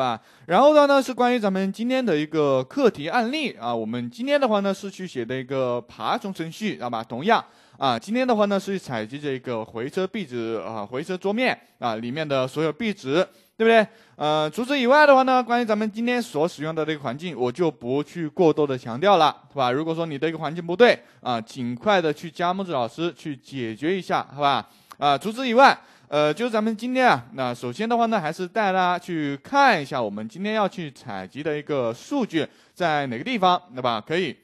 吧？然后的话呢是关于咱们今天的一个课题案例啊，我们今天的话呢是去写的一个爬虫程序，知道吧？同样啊，今天的话呢是采集这个回车壁纸啊，回车桌面啊里面的所有壁纸，对不对？呃，除此以外的话呢，关于咱们今天所使用的这个环境，我就不去过多的强调了，对吧？如果说你的一个环境不对啊，尽快的去加木子老师去解决一下，好吧？啊，除此以外。呃，就是咱们今天啊，那首先的话呢，还是带大家去看一下我们今天要去采集的一个数据在哪个地方，对吧？可以，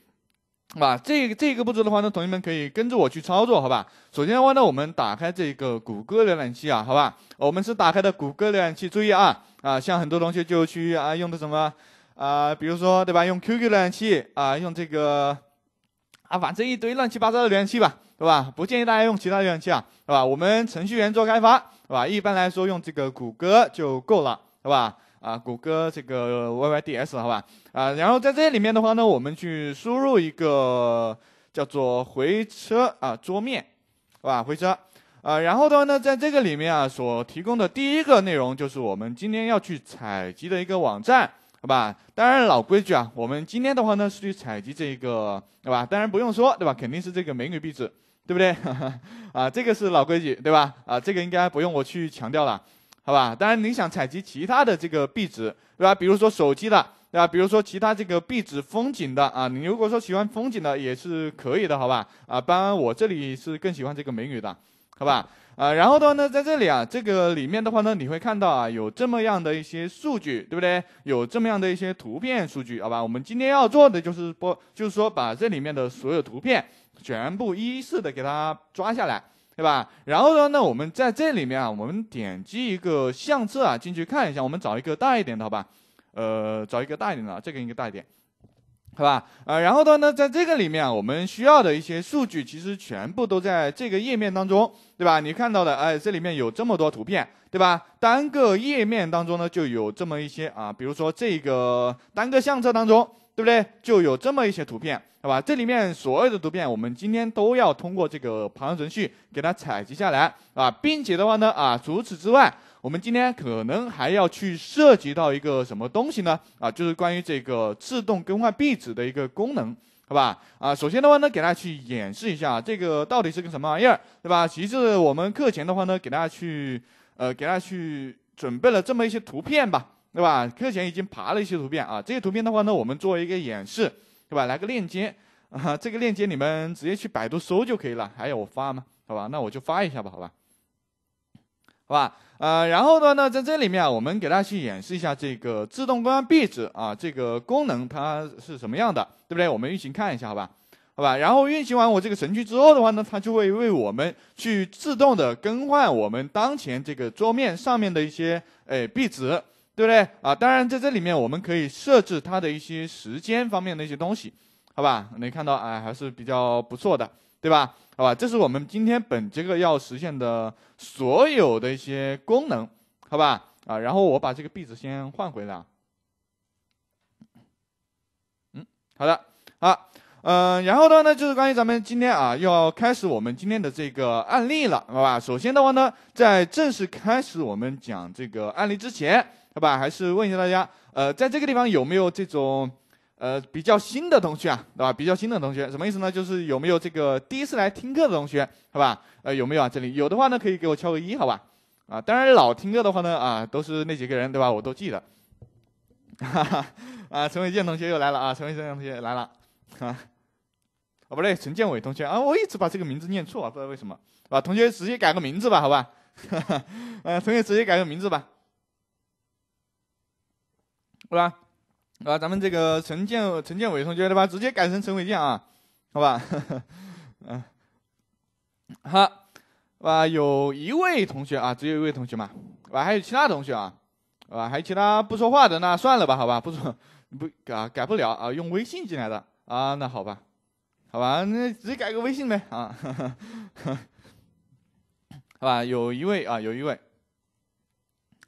好吧？这这个步骤的话呢，同学们可以跟着我去操作，好吧？首先的话呢，我们打开这个谷歌浏览器啊，好吧？我们是打开的谷歌浏览器，注意啊，啊，像很多同学就去啊，用的什么啊，比如说对吧，用 QQ 浏览器啊，用这个。啊，反正一堆乱七八糟的浏览器吧，对吧？不建议大家用其他浏览器啊，对吧？我们程序员做开发，对吧？一般来说用这个谷歌就够了，对吧？啊，谷歌这个 Y Y D S，好吧？啊，然后在这里面的话呢，我们去输入一个叫做回车啊，桌面，是吧？回车，啊，然后的话呢，在这个里面啊，所提供的第一个内容就是我们今天要去采集的一个网站。好吧，当然老规矩啊，我们今天的话呢是去采集这个，对吧？当然不用说，对吧？肯定是这个美女壁纸，对不对？啊，这个是老规矩，对吧？啊，这个应该不用我去强调了，好吧？当然你想采集其他的这个壁纸，对吧？比如说手机的，对吧？比如说其他这个壁纸风景的啊，你如果说喜欢风景的也是可以的，好吧？啊，当然我这里是更喜欢这个美女的，好吧？啊，然后的话呢，在这里啊，这个里面的话呢，你会看到啊，有这么样的一些数据，对不对？有这么样的一些图片数据，好吧？我们今天要做的就是播，就是说把这里面的所有图片全部一次的给它抓下来，对吧？然后的话呢，我们在这里面啊，我们点击一个相册啊，进去看一下，我们找一个大一点的好吧？呃，找一个大一点的，这个应该大一点。好吧，呃，然后的话呢，在这个里面，我们需要的一些数据，其实全部都在这个页面当中，对吧？你看到的，哎，这里面有这么多图片，对吧？单个页面当中呢，就有这么一些啊，比如说这个单个相册当中，对不对？就有这么一些图片，好吧？这里面所有的图片，我们今天都要通过这个旁证程序给它采集下来啊，并且的话呢，啊，除此之外。我们今天可能还要去涉及到一个什么东西呢？啊，就是关于这个自动更换壁纸的一个功能，好吧？啊，首先的话呢，给大家去演示一下这个到底是个什么玩意儿，对吧？其次，我们课前的话呢，给大家去呃，给大家去准备了这么一些图片吧，对吧？课前已经爬了一些图片啊，这些图片的话呢，我们做一个演示，对吧？来个链接啊，这个链接你们直接去百度搜就可以了。还要我发吗？好吧，那我就发一下吧，好吧？好吧。呃，然后呢？呢在这里面啊，我们给大家去演示一下这个自动更换壁纸啊，这个功能它是什么样的，对不对？我们运行看一下，好吧？好吧。然后运行完我这个程序之后的话呢，它就会为我们去自动的更换我们当前这个桌面上面的一些哎壁纸，对不对？啊，当然在这里面我们可以设置它的一些时间方面的一些东西，好吧？能看到哎，还是比较不错的。对吧？好吧，这是我们今天本节课要实现的所有的一些功能，好吧？啊，然后我把这个壁纸先换回来。嗯，好的，好，嗯，然后的话呢，就是关于咱们今天啊，要开始我们今天的这个案例了，好吧？首先的话呢，在正式开始我们讲这个案例之前，好吧？还是问一下大家，呃，在这个地方有没有这种？呃，比较新的同学啊，对吧？比较新的同学什么意思呢？就是有没有这个第一次来听课的同学，好吧？呃，有没有啊？这里有的话呢，可以给我敲个一，好吧？啊，当然老听课的话呢，啊，都是那几个人，对吧？我都记得。啊，陈伟健同学又来了啊，陈伟健同学来了 啊。哦不对，陈建伟同学啊，我一直把这个名字念错啊，不知道为什么。啊，同学直接改个名字吧，好吧？呃，同学直接改个名字吧，对吧？啊，咱们这个陈建陈建伟同学对吧？直接改成陈伟建啊，好吧？嗯，好，啊，有一位同学啊，只有一位同学嘛，啊，还有其他同学啊，啊，还有其他不说话的，那算了吧，好吧，不说不改改不了啊，用微信进来的啊，那好吧，好吧，那直接改个微信呗啊，好吧，有一位啊，有一位。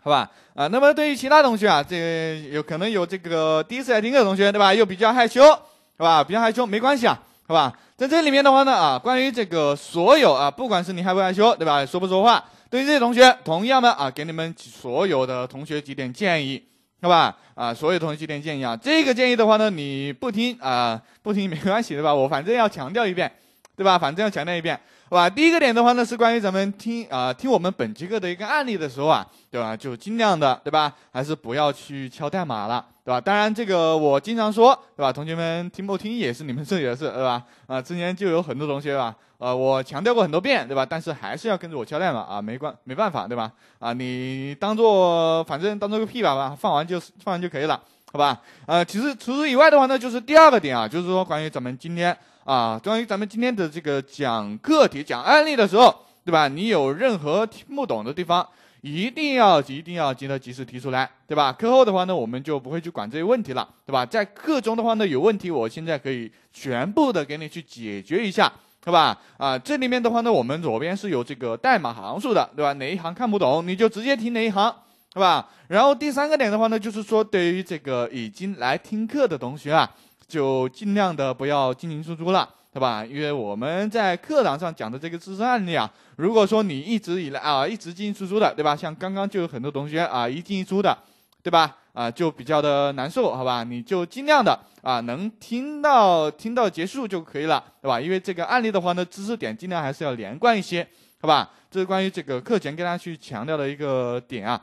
好吧，啊，那么对于其他同学啊，这有可能有这个第一次来听课的同学，对吧？又比较害羞，是吧？比较害羞没关系啊，好吧。在这里面的话呢，啊，关于这个所有啊，不管是你害不害羞，对吧？说不说话，对于这些同学，同样的啊，给你们所有的同学几点建议，好吧？啊，所有同学几点建议啊？这个建议的话呢，你不听啊，不听没关系，对吧？我反正要强调一遍，对吧？反正要强调一遍。是吧？第一个点的话呢，是关于咱们听啊听我们本节课的一个案例的时候啊，对吧？就尽量的对吧？还是不要去敲代码了，对吧？当然这个我经常说，对吧？同学们听不听也是你们自己的事，对吧？啊，之前就有很多同学吧，啊，我强调过很多遍，对吧？但是还是要跟着我敲代码啊，没关没办法，对吧？啊，你当做反正当做个屁吧吧，放完就放完就可以了，好吧？呃，其实除此以外的话，呢，就是第二个点啊，就是说关于咱们今天。啊，关于咱们今天的这个讲课题、讲案例的时候，对吧？你有任何听不懂的地方，一定要、一定要记得及时提出来，对吧？课后的话呢，我们就不会去管这些问题了，对吧？在课中的话呢，有问题，我现在可以全部的给你去解决一下，对吧？啊，这里面的话呢，我们左边是有这个代码行数的，对吧？哪一行看不懂，你就直接听哪一行，是吧？然后第三个点的话呢，就是说对于这个已经来听课的同学啊。就尽量的不要进进出出了，对吧？因为我们在课堂上讲的这个知识案例啊，如果说你一直以来啊一直进进出出的，对吧？像刚刚就有很多同学啊一进一出的，对吧？啊，就比较的难受，好吧？你就尽量的啊能听到听到结束就可以了，对吧？因为这个案例的话呢，知识点尽量还是要连贯一些，好吧？这是关于这个课前跟大家去强调的一个点啊。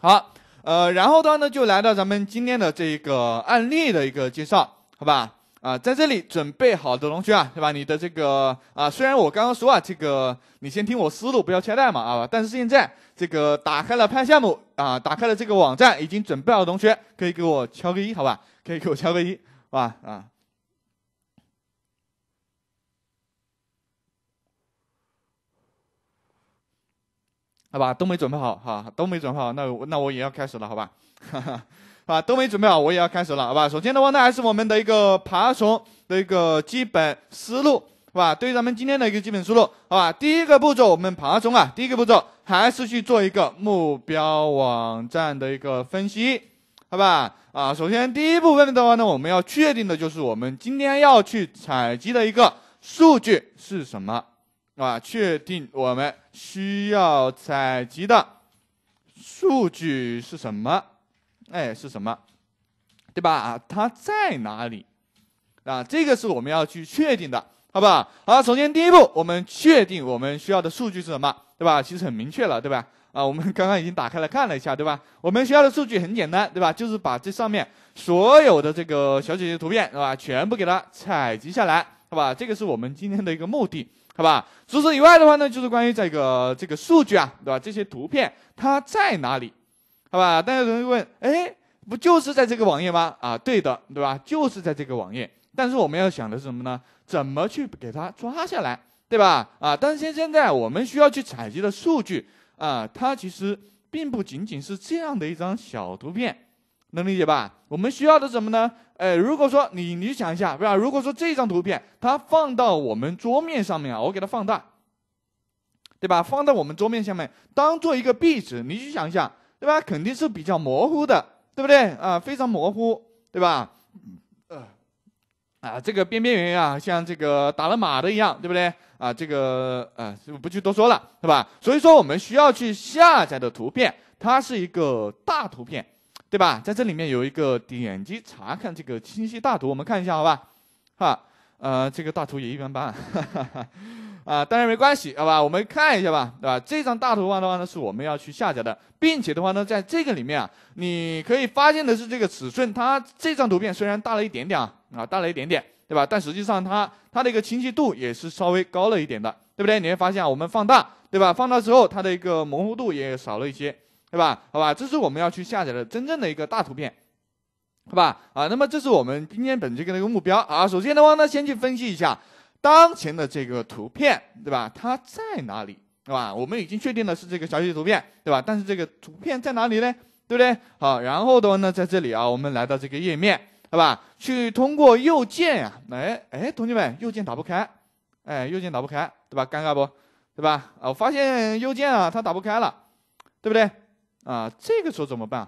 好。呃，然后的话呢，就来到咱们今天的这个案例的一个介绍，好吧？啊，在这里准备好的同学啊，对吧？你的这个啊，虽然我刚刚说啊，这个你先听我思路，不要切代码啊，但是现在这个打开了拍项目啊，打开了这个网站，已经准备好的同学可以给我敲个一，好吧？可以给我敲个一，好吧？啊。好吧，都没准备好哈，都没准备好，那那我也要开始了，好吧？哈哈，啊，都没准备好，我也要开始了，好吧？首先的话，那还是我们的一个爬虫的一个基本思路，是吧？对于咱们今天的一个基本思路，好吧？第一个步骤，我们爬虫啊，第一个步骤还是去做一个目标网站的一个分析，好吧？啊，首先第一部分的话呢，我们要确定的就是我们今天要去采集的一个数据是什么。啊，确定我们需要采集的数据是什么？哎，是什么？对吧？啊，它在哪里？啊，这个是我们要去确定的，好不好？好，首先第一步，我们确定我们需要的数据是什么，对吧？其实很明确了，对吧？啊，我们刚刚已经打开来看了一下，对吧？我们需要的数据很简单，对吧？就是把这上面所有的这个小姐姐图片，对吧？全部给它采集下来，好吧？这个是我们今天的一个目的。好吧，除此以外的话呢，就是关于这个这个数据啊，对吧？这些图片它在哪里？好吧，大家容易问，哎，不就是在这个网页吗？啊，对的，对吧？就是在这个网页，但是我们要想的是什么呢？怎么去给它抓下来，对吧？啊，但是现在我们需要去采集的数据啊，它其实并不仅仅是这样的一张小图片。能理解吧？我们需要的什么呢？哎，如果说你，你想一下，对吧？如果说这张图片，它放到我们桌面上面啊，我给它放大，对吧？放到我们桌面下面，当做一个壁纸，你去想一下，对吧？肯定是比较模糊的，对不对啊？非常模糊，对吧？呃，啊，这个边边缘啊，像这个打了码的一样，对不对？啊，这个呃，就不去多说了，对吧？所以说，我们需要去下载的图片，它是一个大图片。对吧？在这里面有一个点击查看这个清晰大图，我们看一下，好吧？哈，呃，这个大图也一般般，哈哈哈。啊，当然没关系，好吧？我们看一下吧，对吧？这张大图的话呢，是我们要去下载的，并且的话呢，在这个里面啊，你可以发现的是这个尺寸，它这张图片虽然大了一点点啊，啊，大了一点点，对吧？但实际上它它的一个清晰度也是稍微高了一点的，对不对？你会发现啊，我们放大，对吧？放大之后，它的一个模糊度也少了一些。对吧？好吧，这是我们要去下载的真正的一个大图片，好吧？啊，那么这是我们今天本节课的一个目标啊。首先的话呢，先去分析一下当前的这个图片，对吧？它在哪里？对吧？我们已经确定了是这个小一些图片，对吧？但是这个图片在哪里呢？对不对？好，然后的话呢，在这里啊，我们来到这个页面，好吧？去通过右键呀，哎哎，同学们，右键打不开，哎，右键打不开，对吧？尴尬不？对吧？啊，我发现右键啊，它打不开了，对不对？啊，这个时候怎么办？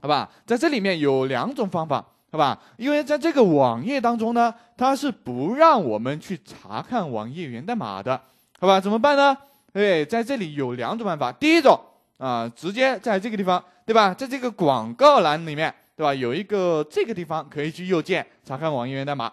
好吧，在这里面有两种方法，好吧？因为在这个网页当中呢，它是不让我们去查看网页源代码的，好吧？怎么办呢？哎，在这里有两种办法，第一种啊，直接在这个地方，对吧？在这个广告栏里面，对吧？有一个这个地方可以去右键查看网页源代码，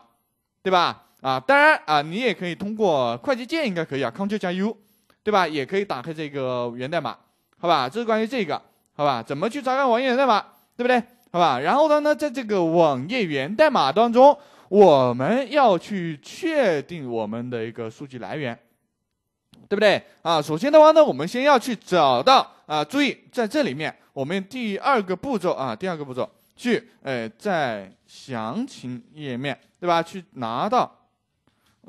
对吧？啊，当然啊，你也可以通过快捷键应该可以啊，Ctrl 加 U，对吧？也可以打开这个源代码。好吧，这是关于这个，好吧，怎么去查看网页源代码，对不对？好吧，然后呢呢，在这个网页源代码当中，我们要去确定我们的一个数据来源，对不对？啊，首先的话呢，我们先要去找到啊，注意在这里面，我们第二个步骤啊，第二个步骤去，哎，在详情页面，对吧？去拿到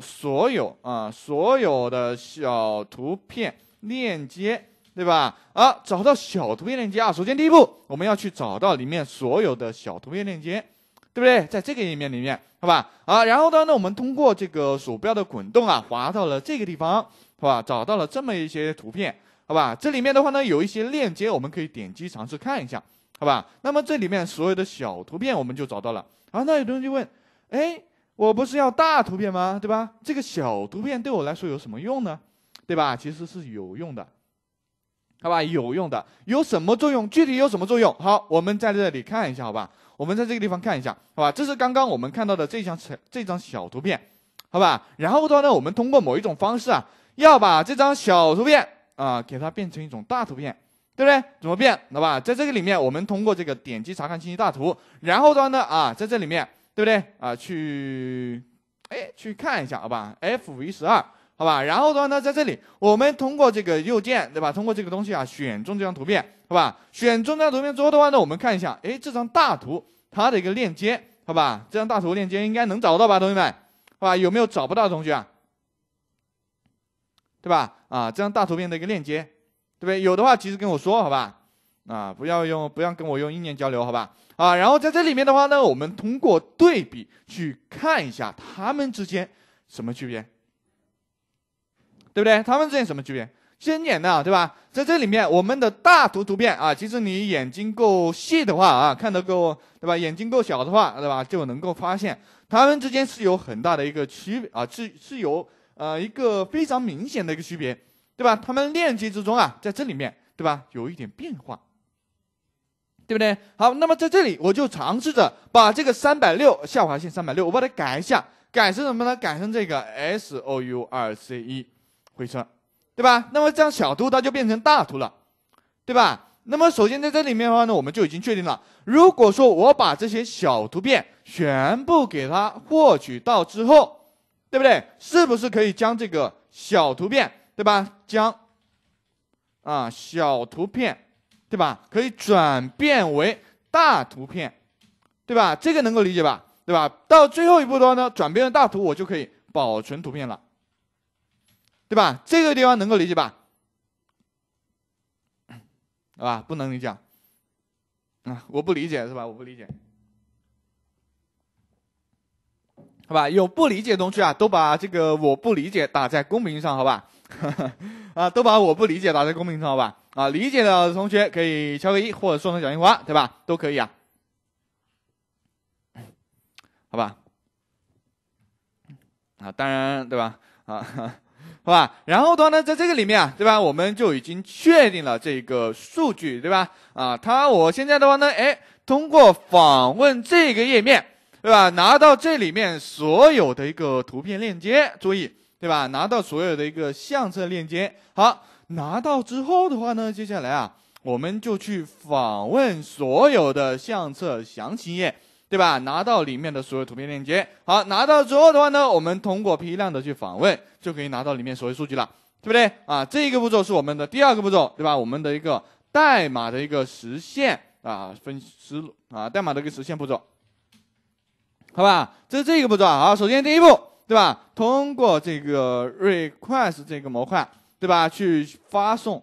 所有啊，所有的小图片链接。对吧？啊，找到小图片链接啊！首先第一步，我们要去找到里面所有的小图片链接，对不对？在这个页面里面，好吧？啊，然后呢，那呢，我们通过这个鼠标的滚动啊，滑到了这个地方，好吧？找到了这么一些图片，好吧？这里面的话呢，有一些链接，我们可以点击尝试看一下，好吧？那么这里面所有的小图片我们就找到了。啊，那有同学就问，哎，我不是要大图片吗？对吧？这个小图片对我来说有什么用呢？对吧？其实是有用的。好吧，有用的有什么作用？具体有什么作用？好，我们在这里看一下，好吧？我们在这个地方看一下，好吧？这是刚刚我们看到的这张这这张小图片，好吧？然后的话呢，我们通过某一种方式啊，要把这张小图片啊，给它变成一种大图片，对不对？怎么变？好吧？在这个里面，我们通过这个点击查看信息大图，然后的话呢，啊，在这里面，对不对？啊，去，哎，去看一下，好吧？FV 十二。好吧，然后的话呢，在这里我们通过这个右键，对吧？通过这个东西啊，选中这张图片，好吧？选中这张图片之后的话呢，我们看一下，哎，这张大图它的一个链接，好吧？这张大图链接应该能找到吧？同学们，好吧？有没有找不到的同学啊？对吧？啊，这张大图片的一个链接，对不对？有的话及时跟我说，好吧？啊，不要用，不要跟我用意念交流，好吧？啊，然后在这里面的话呢，我们通过对比去看一下它们之间什么区别。对不对？它们之间什么区别？很简单，对吧？在这里面，我们的大图图片啊，其实你眼睛够细的话啊，看得够，对吧？眼睛够小的话，对吧？就能够发现它们之间是有很大的一个区别啊，是是有呃一个非常明显的一个区别，对吧？它们链接之中啊，在这里面对吧，有一点变化，对不对？好，那么在这里，我就尝试着把这个三百六下滑线三百六，我把它改一下，改成什么呢？改成这个 source。回车，对吧？那么这样小图它就变成大图了，对吧？那么首先在这里面的话呢，我们就已经确定了，如果说我把这些小图片全部给它获取到之后，对不对？是不是可以将这个小图片，对吧？将啊小图片，对吧？可以转变为大图片，对吧？这个能够理解吧？对吧？到最后一步的话呢，转变成大图，我就可以保存图片了。对吧？这个地方能够理解吧？好吧，不能理解啊！我不理解是吧？我不理解。好吧，有不理解的同学啊，都把这个“我不理解”打在公屏上，好吧？啊，都把“我不理解”打在公屏上，好吧？啊，理解的同学可以敲个一或者送个小烟花，对吧？都可以啊。好吧。啊，当然，对吧？啊。对吧？然后的话呢，在这个里面啊，对吧？我们就已经确定了这个数据，对吧？啊，它我现在的话呢，哎，通过访问这个页面，对吧？拿到这里面所有的一个图片链接，注意，对吧？拿到所有的一个相册链接，好，拿到之后的话呢，接下来啊，我们就去访问所有的相册详情页。对吧？拿到里面的所有图片链接，好，拿到之后的话呢，我们通过批量的去访问，就可以拿到里面所有数据了，对不对？啊，这个步骤是我们的第二个步骤，对吧？我们的一个代码的一个实现啊，分思路啊，代码的一个实现步骤，好吧？这是这个步骤。啊。好，首先第一步，对吧？通过这个 request 这个模块，对吧？去发送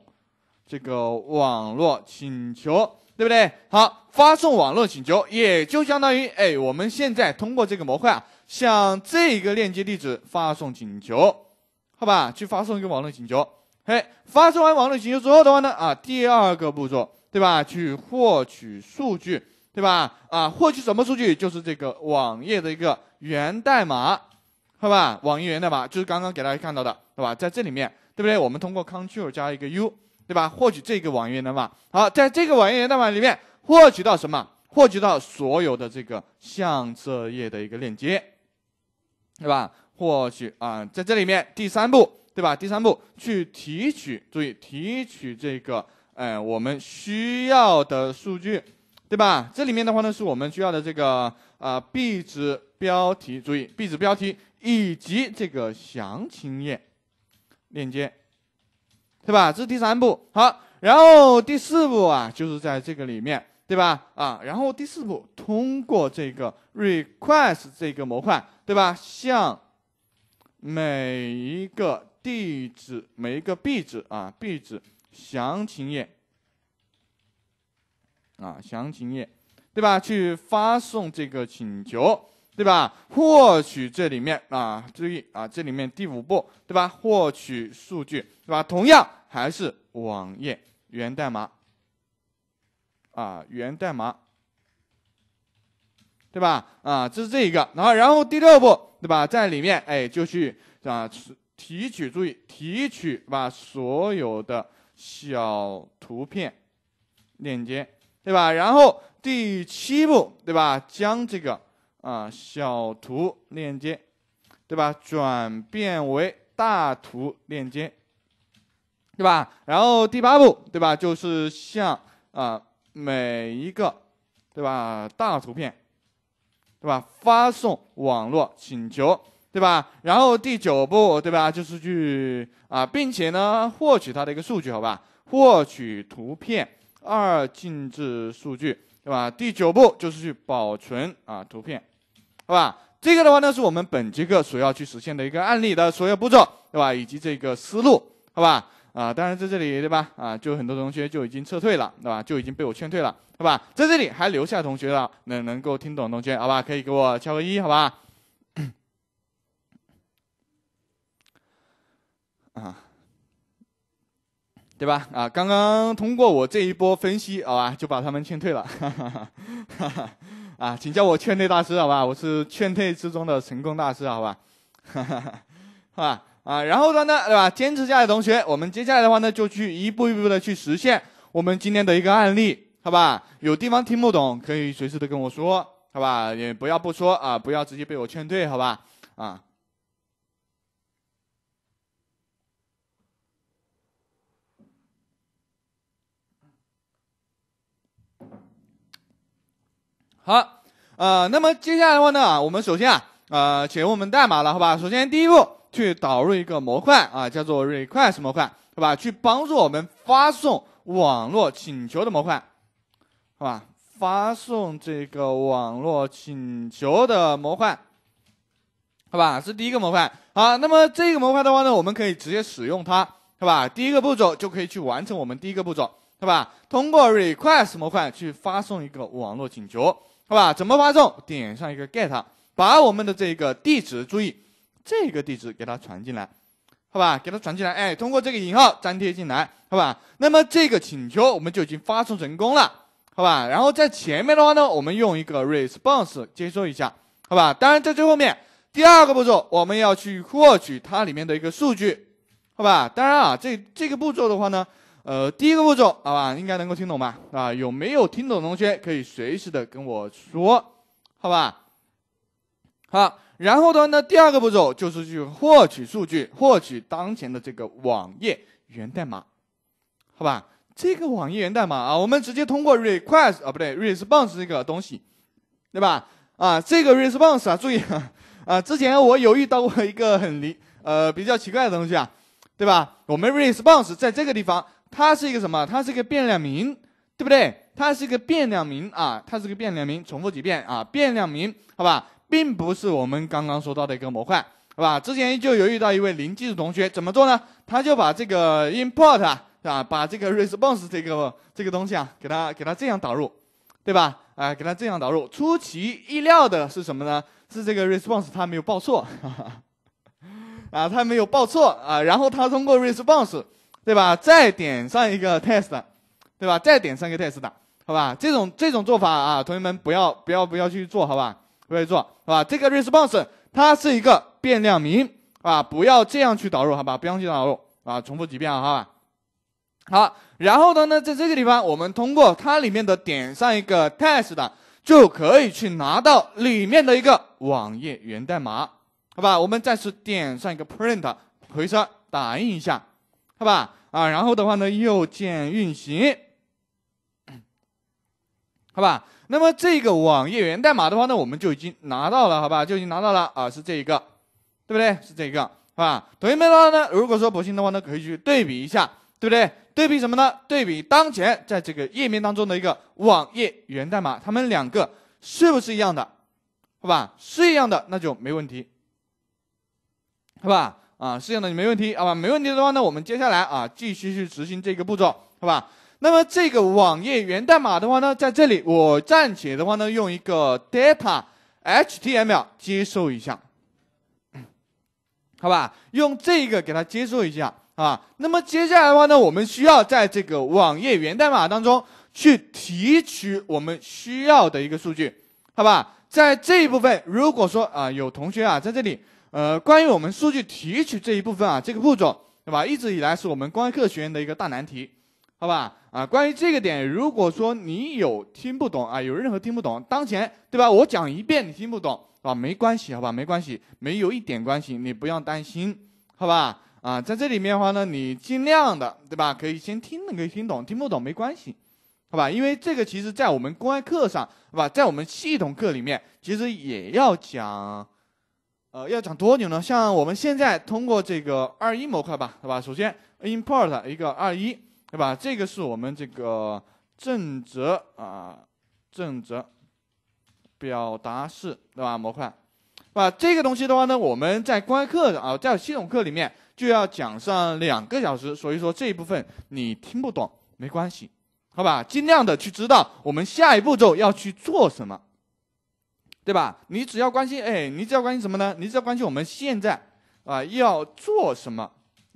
这个网络请求，对不对？好。发送网络请求，也就相当于哎，我们现在通过这个模块啊，向这个链接地址发送请求，好吧，去发送一个网络请求。嘿，发送完网络请求之后的话呢，啊，第二个步骤，对吧？去获取数据，对吧？啊，获取什么数据？就是这个网页的一个源代码，好吧？网页源代码就是刚刚给大家看到的，对吧？在这里面，对不对？我们通过 Ctrl 加一个 U，对吧？获取这个网页源代码。好，在这个网页源代码里面。获取到什么？获取到所有的这个相册页的一个链接，对吧？获取啊，在这里面第三步，对吧？第三步去提取，注意提取这个，哎，我们需要的数据，对吧？这里面的话呢，是我们需要的这个啊壁纸标题，注意壁纸标题以及这个详情页链接，对吧？这是第三步。好，然后第四步啊，就是在这个里面。对吧？啊，然后第四步，通过这个 request 这个模块，对吧？向每一个地址、每一个壁纸啊，壁纸详情页啊，详情页，对吧？去发送这个请求，对吧？获取这里面啊，注意啊，这里面第五步，对吧？获取数据，对吧？同样还是网页源代码。啊，源代码，对吧？啊，这是这一个，然后，然后第六步，对吧？在里面，哎，就去啊，提取，注意提取，把所有的小图片链接，对吧？然后第七步，对吧？将这个啊小图链接，对吧？转变为大图链接，对吧？然后第八步，对吧？就是向啊。每一个，对吧？大图片，对吧？发送网络请求，对吧？然后第九步，对吧？就是去啊，并且呢，获取它的一个数据，好吧？获取图片二进制数据，对吧？第九步就是去保存啊图片，好吧？这个的话呢，是我们本节课所要去实现的一个案例的所有步骤，对吧？以及这个思路，好吧？啊，当然在这里，对吧？啊，就很多同学就已经撤退了，对吧？就已经被我劝退了，对吧？在这里还留下同学了，能能够听懂同学，好吧？可以给我敲个一，好吧？啊，对吧？啊，刚刚通过我这一波分析，好吧？就把他们劝退了，哈哈，啊，请叫我劝退大师，好吧？我是劝退之中的成功大师，好吧？哈哈哈，好吧？啊，然后呢？呢，对吧？坚持下来，同学，我们接下来的话呢，就去一步一步的去实现我们今天的一个案例，好吧？有地方听不懂，可以随时的跟我说，好吧？也不要不说啊，不要直接被我劝退，好吧？啊。好，呃，那么接下来的话呢，我们首先啊，呃，写我们代码了，好吧？首先第一步。去导入一个模块啊，叫做 request 模块，对吧？去帮助我们发送网络请求的模块，好吧？发送这个网络请求的模块，好吧？是第一个模块。好，那么这个模块的话呢，我们可以直接使用它，是吧？第一个步骤就可以去完成我们第一个步骤，是吧？通过 request 模块去发送一个网络请求，好吧？怎么发送？点上一个 get，把我们的这个地址，注意。这个地址给它传进来，好吧，给它传进来，哎，通过这个引号粘贴进来，好吧，那么这个请求我们就已经发送成功了，好吧，然后在前面的话呢，我们用一个 response 接收一下，好吧，当然在最后面第二个步骤，我们要去获取它里面的一个数据，好吧，当然啊，这这个步骤的话呢，呃，第一个步骤，好吧，应该能够听懂吧？啊，有没有听懂同学可以随时的跟我说，好吧，好。然后的话呢，第二个步骤就是去获取数据，获取当前的这个网页源代码，好吧？这个网页源代码啊，我们直接通过 request 啊，不对，response 这个东西，对吧？啊，这个 response 啊，注意啊，啊，之前我有遇到过一个很离呃比较奇怪的东西啊，对吧？我们 response 在这个地方，它是一个什么？它是一个变量名，对不对？它是一个变量名啊，它是个变量名，重复几遍啊，变量名，好吧？并不是我们刚刚说到的一个模块，是吧？之前就有遇到一位零基础同学怎么做呢？他就把这个 import 啊，是吧？把这个 response 这个这个东西啊，给他给他这样导入，对吧？啊，给他这样导入。出其意料的是什么呢？是这个 response 它没有报错，啊，它没有报错啊。然后他通过 response，对吧？再点上一个 test，对吧？再点上一个 test，好吧？这种这种做法啊，同学们不要不要不要去做好吧。不会做是吧？这个 response 它是一个变量名，啊，不要这样去导入，好吧？不要去导入，啊，重复几遍啊，好吧？好，然后呢呢，在这个地方，我们通过它里面的点上一个 test 的，就可以去拿到里面的一个网页源代码，好吧？我们再次点上一个 print 回车打印一下，好吧？啊，然后的话呢，右键运行，好吧？那么这个网页源代码的话呢，我们就已经拿到了，好吧？就已经拿到了啊，是这一个，对不对？是这一个，好吧？同学们的话呢，如果说不信的话呢，可以去对比一下，对不对？对比什么呢？对比当前在这个页面当中的一个网页源代码，它们两个是不是一样的？好吧？是一样的，那就没问题，好吧？啊，是一样的，你没问题，好吧？没问题的话呢，我们接下来啊，继续去执行这个步骤，好吧？那么这个网页源代码的话呢，在这里我暂且的话呢，用一个 data.html 接收一下，好吧，用这个给它接收一下啊。那么接下来的话呢，我们需要在这个网页源代码当中去提取我们需要的一个数据，好吧？在这一部分，如果说啊，有同学啊，在这里，呃，关于我们数据提取这一部分啊，这个步骤对吧？一直以来是我们光科学员的一个大难题，好吧？啊，关于这个点，如果说你有听不懂啊，有任何听不懂，当前对吧？我讲一遍你听不懂，啊，没关系，好吧？没关系，没有一点关系，你不要担心，好吧？啊，在这里面的话呢，你尽量的，对吧？可以先听，能听懂，听不懂没关系，好吧？因为这个其实，在我们公开课上，好吧？在我们系统课里面，其实也要讲，呃，要讲多久呢？像我们现在通过这个二一模块吧，对吧？首先 import 一个二一。对吧？这个是我们这个正则啊，正则表达式对吧？模块，把这个东西的话呢，我们在公开课啊，在系统课里面就要讲上两个小时。所以说这一部分你听不懂没关系，好吧？尽量的去知道我们下一步骤要去做什么，对吧？你只要关心，哎，你只要关心什么呢？你只要关心我们现在啊要做什么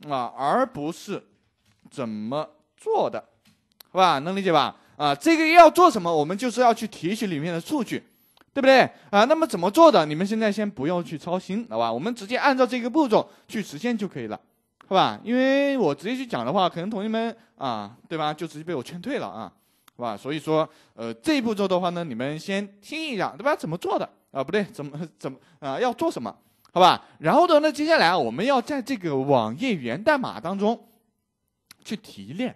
啊，而不是怎么。做的，好吧，能理解吧？啊，这个要做什么？我们就是要去提取里面的数据，对不对？啊，那么怎么做的？你们现在先不用去操心，好吧？我们直接按照这个步骤去实现就可以了，好吧？因为我直接去讲的话，可能同学们啊，对吧？就直接被我劝退了啊，好吧？所以说，呃，这一步骤的话呢，你们先听一下，对吧？怎么做的？啊，不对，怎么怎么啊？要做什么？好吧？然后呢，那接下来我们要在这个网页源代码当中去提炼。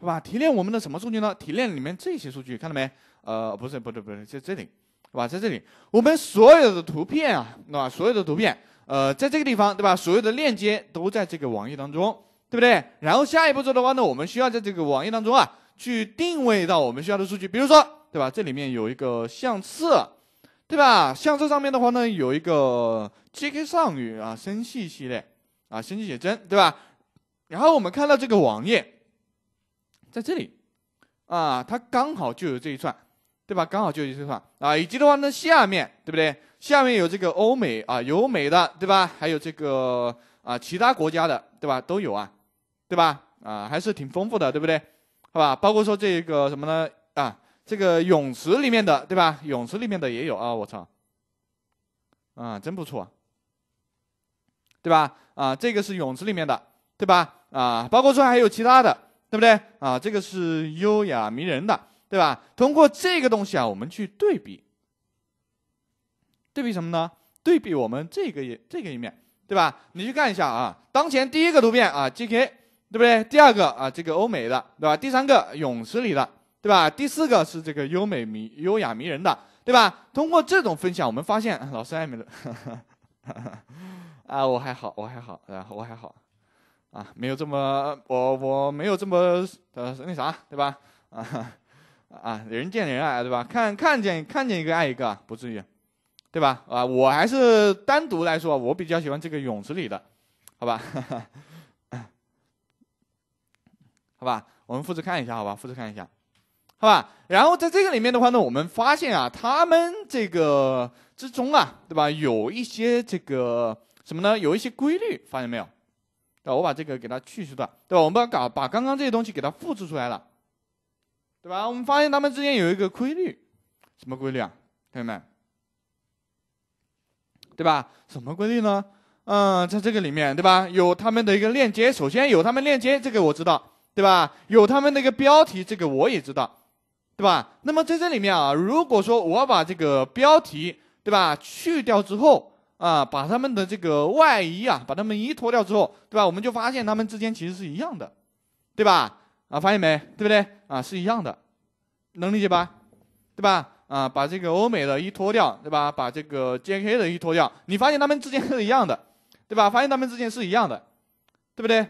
是吧？提炼我们的什么数据呢？提炼里面这些数据，看到没？呃，不是，不对，不对，在这里，是吧？在这里，我们所有的图片啊，对吧？所有的图片，呃，在这个地方，对吧？所有的链接都在这个网页当中，对不对？然后下一步做的话呢，我们需要在这个网页当中啊，去定位到我们需要的数据，比如说，对吧？这里面有一个相册，对吧？相册上面的话呢，有一个 JK 少女啊，生系系列啊，生系写真，对吧？然后我们看到这个网页。在这里，啊，它刚好就有这一串，对吧？刚好就有这一串啊，以及的话，呢，下面，对不对？下面有这个欧美啊，有美的，对吧？还有这个啊，其他国家的，对吧？都有啊，对吧？啊，还是挺丰富的，对不对？好吧，包括说这个什么呢？啊，这个泳池里面的，对吧？泳池里面的也有啊，我操，啊，真不错，对吧？啊，这个是泳池里面的，对吧？啊，包括说还有其他的。对不对啊？这个是优雅迷人的，对吧？通过这个东西啊，我们去对比，对比什么呢？对比我们这个页这个一面，对吧？你去看一下啊，当前第一个图片啊，JK，对不对？第二个啊，这个欧美的，对吧？第三个泳池里的，对吧？第四个是这个优美迷、优雅迷人的，对吧？通过这种分享，我们发现老师艾美的啊，我还好，我还好，啊，我还好。啊，没有这么，我我没有这么的那啥，对吧？啊啊，人见人爱，对吧？看看见看见一个爱一个，不至于，对吧？啊，我还是单独来说，我比较喜欢这个泳池里的，好吧？好吧，我们复制看一下，好吧？复制看一下，好吧？然后在这个里面的话呢，我们发现啊，他们这个之中啊，对吧？有一些这个什么呢？有一些规律，发现没有？我把这个给它去除掉，对吧？我们把搞把刚刚这些东西给它复制出来了，对吧？我们发现它们之间有一个规律，什么规律啊，同学们，对吧？什么规律呢？嗯，在这个里面，对吧？有他们的一个链接，首先有他们链接，这个我知道，对吧？有他们的一个标题，这个我也知道，对吧？那么在这里面啊，如果说我把这个标题，对吧，去掉之后。啊，把他们的这个外衣啊，把他们衣脱掉之后，对吧？我们就发现他们之间其实是一样的，对吧？啊，发现没？对不对？啊，是一样的，能理解吧？对吧？啊，把这个欧美的衣脱掉，对吧？把这个 J.K. 的衣脱掉，你发现他们之间是一样的，对吧？发现他们之间是一样的，对不对？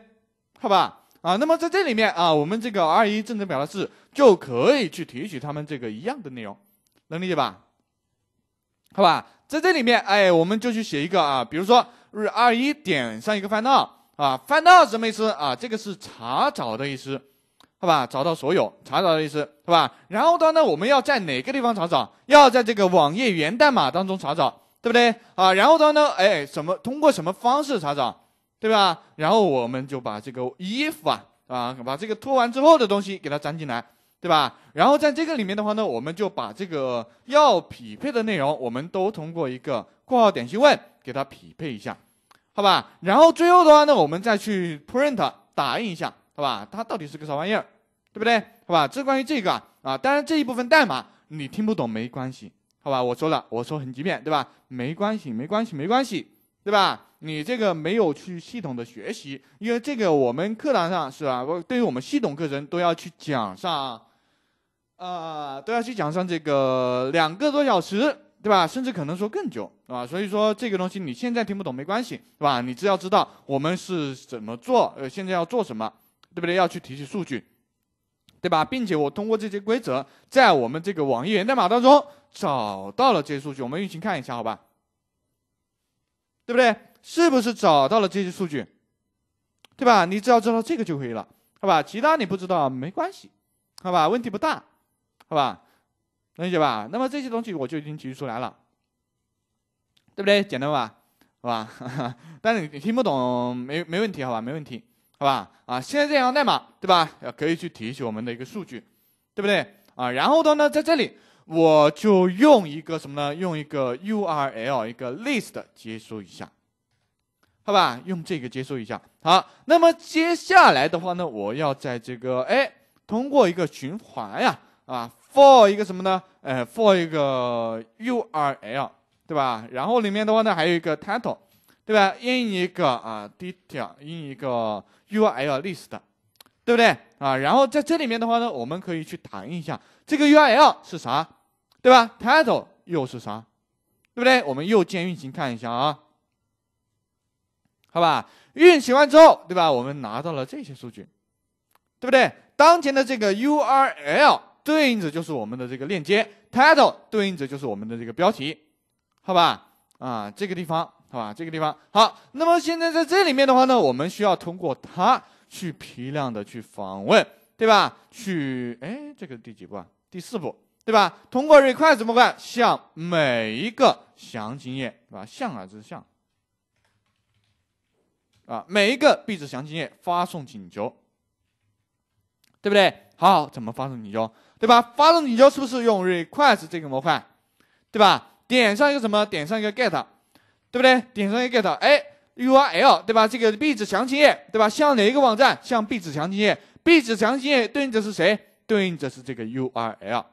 好吧？啊，那么在这里面啊，我们这个 r 一正则表达式就可以去提取他们这个一样的内容，能理解吧？好吧？在这里面，哎，我们就去写一个啊，比如说日二一点上一个 find 啊，find out 什么意思啊？这个是查找的意思，好吧？找到所有，查找的意思，是吧？然后的话呢，我们要在哪个地方查找？要在这个网页源代码当中查找，对不对啊？然后的话呢，哎，什么通过什么方式查找，对吧？然后我们就把这个衣服啊，啊，把这个脱完之后的东西给它粘进来。对吧？然后在这个里面的话呢，我们就把这个要匹配的内容，我们都通过一个括号点去问给它匹配一下，好吧？然后最后的话呢，我们再去 print 打印一下，好吧？它到底是个啥玩意儿，对不对？好吧？这关于这个啊。当然这一部分代码你听不懂没关系，好吧？我说了，我说很几遍，对吧？没关系，没关系，没关系，对吧？你这个没有去系统的学习，因为这个我们课堂上是吧？我对于我们系统课程都要去讲上。呃，都要去讲上这个两个多小时，对吧？甚至可能说更久，对吧？所以说这个东西你现在听不懂没关系，对吧？你只要知道我们是怎么做，呃，现在要做什么，对不对？要去提取数据，对吧？并且我通过这些规则，在我们这个网页源代码当中找到了这些数据，我们运行看一下，好吧？对不对？是不是找到了这些数据？对吧？你只要知道这个就可以了，好吧？其他你不知道没关系，好吧？问题不大。好吧，能理解吧？那么这些东西我就已经提取出来了，对不对？简单吧？好吧，但是你听不懂没没问题，好吧？没问题，好吧？啊，现在这样代码对吧？可以去提取我们的一个数据，对不对？啊，然后的呢，在这里我就用一个什么呢？用一个 URL 一个 list 接收一下，好吧？用这个接收一下。好，那么接下来的话呢，我要在这个哎，通过一个循环呀，啊。for 一个什么呢？哎，for 一个 URL，对吧？然后里面的话呢，还有一个 title，对吧？in 一个啊，detail in 一个 URL list 对不对啊？然后在这里面的话呢，我们可以去打印一下这个 URL 是啥，对吧？title 又是啥，对不对？我们右键运行看一下啊，好吧？运行完之后，对吧？我们拿到了这些数据，对不对？当前的这个 URL。对应着就是我们的这个链接，title 对应着就是我们的这个标题，好吧？啊，这个地方，好吧？这个地方好。那么现在在这里面的话呢，我们需要通过它去批量的去访问，对吧？去，哎，这个第几步啊？第四步，对吧？通过 request 模块向每一个详情页，对吧？向啊，这是向啊，每一个壁纸详情页发送请求，对不对？好，怎么发送请求，对吧？发送请求是不是用 request 这个模块，对吧？点上一个什么？点上一个 get，对不对？点上一个 get，哎，URL，对吧？这个壁纸详情页，对吧？向哪一个网站？向壁纸详情页。壁纸详情页对应着是谁？对应着是这个 URL，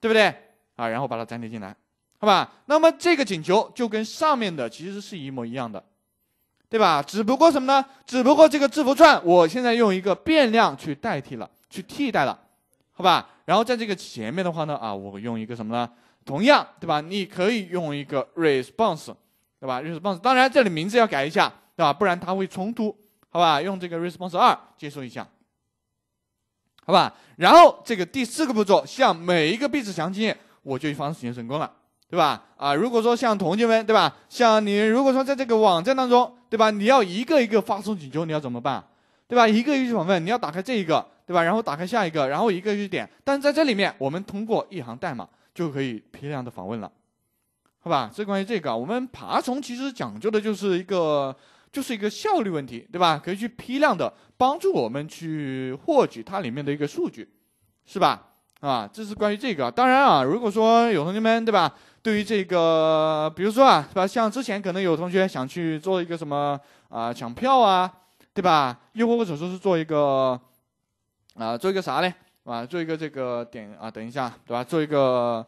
对不对？啊，然后把它粘贴进来，好吧？那么这个请求就跟上面的其实是一模一样的，对吧？只不过什么呢？只不过这个字符串我现在用一个变量去代替了。去替代了，好吧。然后在这个前面的话呢，啊，我用一个什么呢？同样，对吧？你可以用一个 response，对吧？response。当然这里名字要改一下，对吧？不然它会冲突，好吧？用这个 response 二接收一下，好吧？然后这个第四个步骤，向每一个壁纸详情页，我就发送请求成功了，对吧？啊，如果说像同学们，对吧？像你如果说在这个网站当中，对吧？你要一个一个发送请求，你要怎么办？对吧？一个一去访问，你要打开这一个，对吧？然后打开下一个，然后一个一个点。但是在这里面，我们通过一行代码就可以批量的访问了，好吧？这关于这个，我们爬虫其实讲究的就是一个，就是一个效率问题，对吧？可以去批量的帮助我们去获取它里面的一个数据，是吧？啊，这是关于这个。当然啊，如果说有同学们，对吧？对于这个，比如说啊，吧？像之前可能有同学想去做一个什么啊，抢票啊。对吧？又或者说是做一个啊，做一个啥呢？啊，做一个这个点啊，等一下，对吧？做一个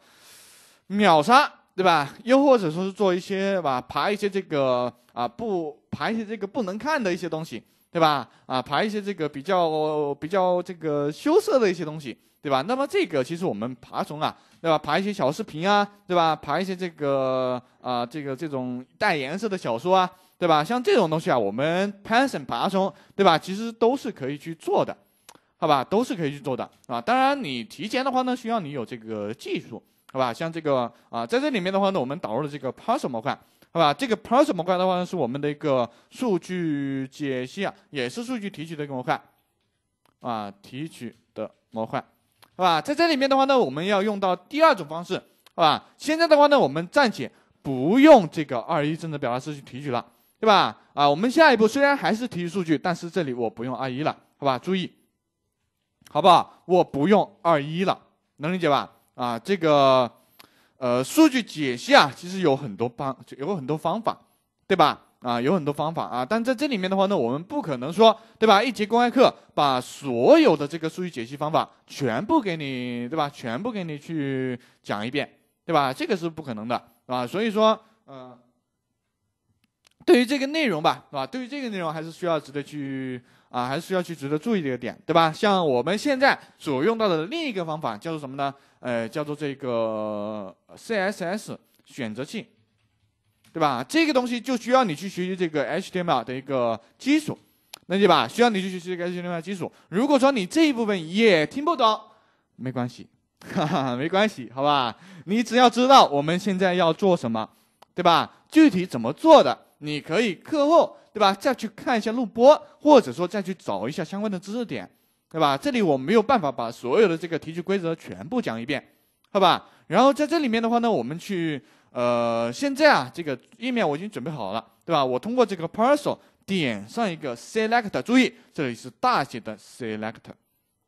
秒杀，对吧？又或者说是做一些吧，爬一些这个啊不爬一些这个不能看的一些东西，对吧？啊，爬一些这个比较比较这个羞涩的一些东西，对吧？那么这个其实我们爬虫啊，对吧？爬一些小视频啊，对吧？爬一些这个啊这个这种带颜色的小说啊。对吧？像这种东西啊，我们 Python 爬虫，对吧？其实都是可以去做的，好吧？都是可以去做的啊。当然，你提前的话呢，需要你有这个技术，好吧？像这个啊，在这里面的话呢，我们导入了这个 p y t h o n 模块，好吧？这个 p y r s o n 模块的话呢，是我们的一个数据解析啊，也是数据提取的一个模块啊，提取的模块，好吧？在这里面的话呢，我们要用到第二种方式，好吧？现在的话呢，我们暂且不用这个二一正的表达式去提取了。对吧？啊，我们下一步虽然还是提取数据，但是这里我不用二一了，好吧？注意，好不好？我不用二一了，能理解吧？啊，这个，呃，数据解析啊，其实有很多方有很多方法，对吧？啊，有很多方法啊。但在这里面的话呢，我们不可能说，对吧？一节公开课把所有的这个数据解析方法全部给你，对吧？全部给你去讲一遍，对吧？这个是不可能的，啊，所以说，嗯。对于这个内容吧，是吧？对于这个内容还是需要值得去啊，还是需要去值得注意的一个点，对吧？像我们现在所用到的另一个方法叫做什么呢？呃，叫做这个 CSS 选择器，对吧？这个东西就需要你去学习这个 HTML 的一个基础，理解吧？需要你去学习 HTML 基础。如果说你这一部分也听不懂，没关系，哈哈，没关系，好吧？你只要知道我们现在要做什么，对吧？具体怎么做的？你可以课后对吧，再去看一下录播，或者说再去找一下相关的知识点，对吧？这里我没有办法把所有的这个提取规则全部讲一遍，好吧？然后在这里面的话呢，我们去呃，现在啊这个页面我已经准备好了，对吧？我通过这个 p a r c e l 点上一个 select，注意这里是大写的 select，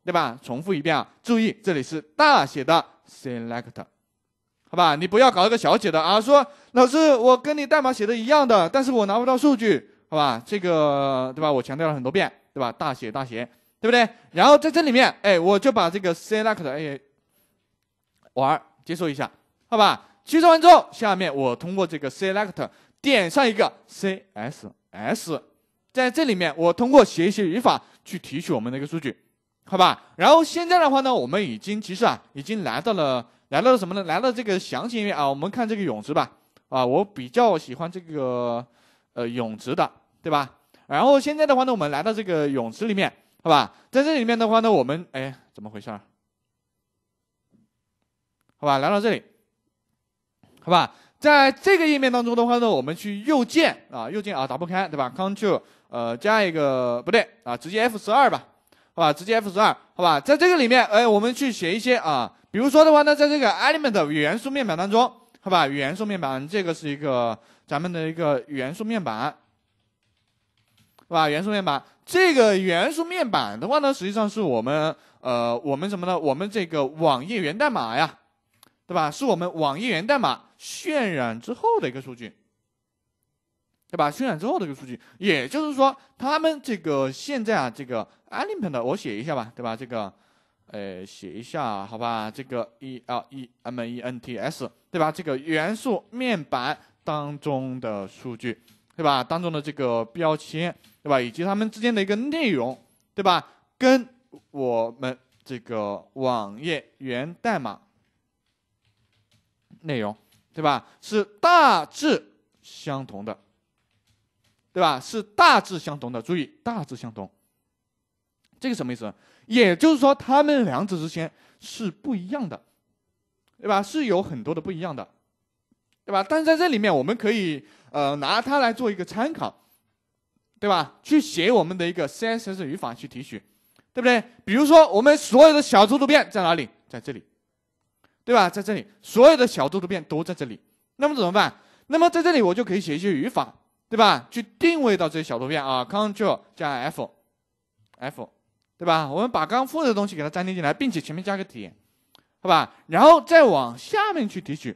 对吧？重复一遍啊，注意这里是大写的 select。好吧，你不要搞一个小写的啊！说老师，我跟你代码写的一样的，但是我拿不到数据，好吧？这个对吧？我强调了很多遍，对吧？大写大写，对不对？然后在这里面，哎，我就把这个 select 哎玩，接受一下，好吧？接受完之后，下面我通过这个 select 点上一个 CSS，在这里面我通过写一些语法去提取我们的一个数据，好吧？然后现在的话呢，我们已经其实啊，已经来到了。来到了什么呢？来到了这个详情页啊，我们看这个泳池吧，啊，我比较喜欢这个呃泳池的，对吧？然后现在的话呢，我们来到这个泳池里面，好吧？在这里面的话呢，我们哎，怎么回事？好吧，来到这里，好吧？在这个页面当中的话呢，我们去右键啊，右键啊打不开，对吧？Ctrl 呃加一个不对啊，直接 F 十二吧，好吧？直接 F 十二，好吧？在这个里面哎，我们去写一些啊。比如说的话，呢，在这个 element 元素面板当中，好吧，元素面板这个是一个咱们的一个元素面板，是吧？元素面板这个元素面板的话呢，实际上是我们呃，我们什么呢？我们这个网页源代码呀，对吧？是我们网页源代码渲染之后的一个数据，对吧？渲染之后的一个数据，也就是说，他们这个现在啊，这个 element 我写一下吧，对吧？这个哎，写一下好吧，这个 e l e m e n t s 对吧？这个元素面板当中的数据对吧？当中的这个标签对吧？以及它们之间的一个内容对吧？跟我们这个网页源代码内容对吧？是大致相同的对吧？是大致相同的，注意大致相同，这个什么意思？也就是说，它们两者之间是不一样的，对吧？是有很多的不一样的，对吧？但是在这里面，我们可以呃拿它来做一个参考，对吧？去写我们的一个 CSS 语法去提取，对不对？比如说，我们所有的小图图片在哪里？在这里，对吧？在这里，所有的小图图片都在这里。那么怎么办？那么在这里，我就可以写一些语法，对吧？去定位到这些小图片啊，Ctrl 加 F，F。对吧？我们把刚复制的东西给它粘贴进来，并且前面加个点，好吧？然后再往下面去提取，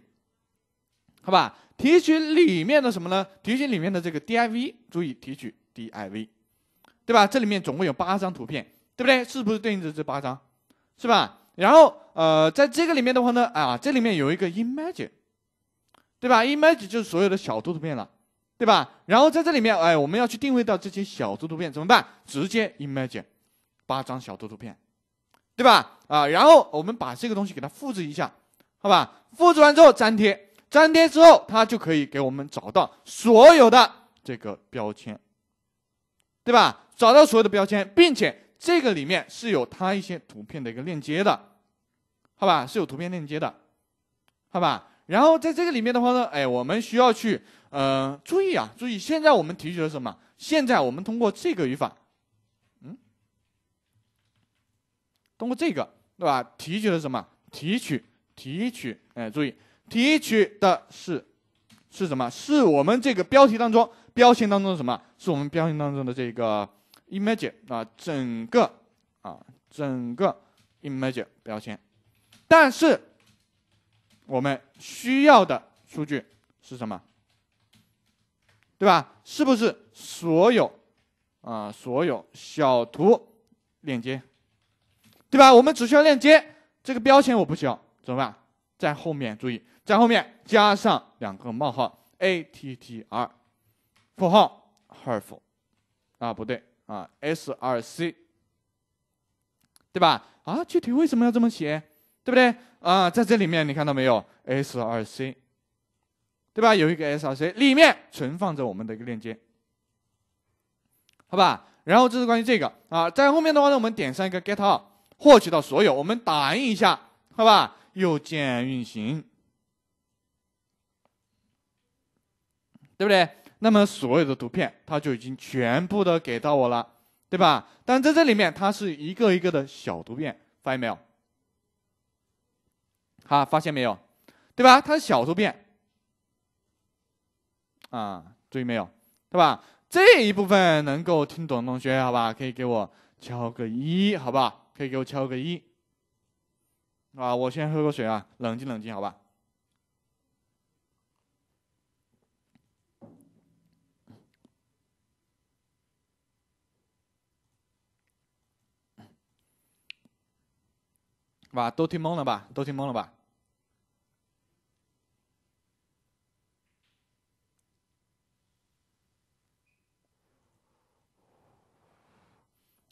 好吧？提取里面的什么呢？提取里面的这个 div，注意提取 div，对吧？这里面总共有八张图片，对不对？是不是对应着这八张？是吧？然后呃，在这个里面的话呢，啊，这里面有一个 image，对吧？image 就是所有的小图图片了，对吧？然后在这里面，哎，我们要去定位到这些小图图片怎么办？直接 image。八张小图图片，对吧？啊，然后我们把这个东西给它复制一下，好吧？复制完之后粘贴，粘贴之后它就可以给我们找到所有的这个标签，对吧？找到所有的标签，并且这个里面是有它一些图片的一个链接的，好吧？是有图片链接的，好吧？然后在这个里面的话呢，哎，我们需要去呃注意啊，注意，现在我们提取了什么？现在我们通过这个语法。通过这个，对吧？提取的什么？提取，提取，哎，注意，提取的是，是什么？是我们这个标题当中标签当中的什么？是我们标签当中的这个 image 啊，整个啊，整个 image 标签。但是我们需要的数据是什么？对吧？是不是所有啊？所有小图链接？对吧？我们只需要链接这个标签，我不需要怎么办？在后面注意，在后面加上两个冒号 a t t r，括号 half 啊不对啊 s r c，对吧？啊，具体为什么要这么写？对不对啊？在这里面你看到没有 s r c，对吧？有一个 s r c 里面存放着我们的一个链接，好吧？然后这是关于这个啊，在后面的话呢，我们点上一个 get out。获取到所有，我们打印一下，好吧？右键运行，对不对？那么所有的图片，它就已经全部的给到我了，对吧？但在这里面，它是一个一个的小图片，发现没有？好，发现没有？对吧？它是小图片，啊，注意没有？对吧？这一部分能够听懂的同学，好吧？可以给我敲个一，好不好？可以给我敲个一，啊，我先喝口水啊，冷静冷静，好吧？哇，都听懵了吧？都听懵了吧？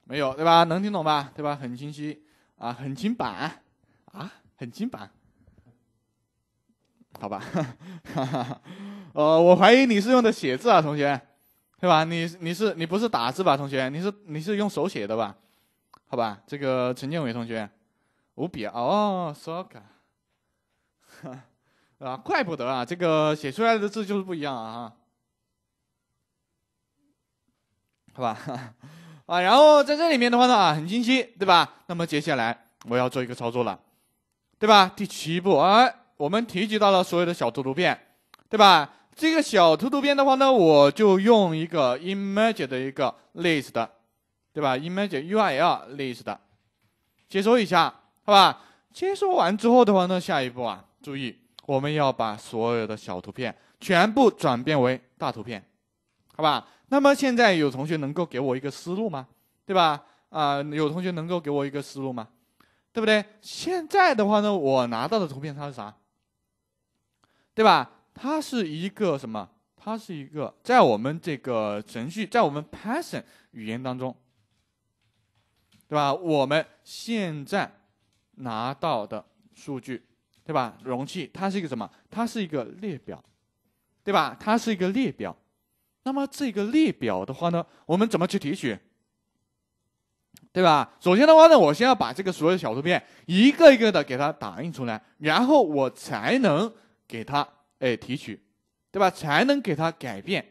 没有，对吧？能听懂吧？对吧？很清晰啊，很清版啊，很清版。好吧？呃，我怀疑你是用的写字啊，同学，对吧？你你是你不是打字吧，同学？你是你是用手写的吧？好吧，这个陈建伟同学，五笔哦，so good，啊，怪不得啊，这个写出来的字就是不一样啊，哈，好吧？啊，然后在这里面的话呢，啊，很清晰，对吧？那么接下来我要做一个操作了，对吧？第七步，哎，我们提及到了所有的小图图片，对吧？这个小图图片的话呢，我就用一个 image 的一个 list 的，对吧？image URL list 接收一下，好吧？接收完之后的话呢，下一步啊，注意，我们要把所有的小图片全部转变为大图片，好吧？那么现在有同学能够给我一个思路吗？对吧？啊，有同学能够给我一个思路吗？对不对？现在的话呢，我拿到的图片它是啥？对吧？它是一个什么？它是一个在我们这个程序，在我们 Python 语言当中，对吧？我们现在拿到的数据，对吧？容器，它是一个什么？它是一个列表，对吧？它是一个列表。那么这个列表的话呢，我们怎么去提取，对吧？首先的话呢，我先要把这个所有小图片一个一个的给它打印出来，然后我才能给它哎提取，对吧？才能给它改变，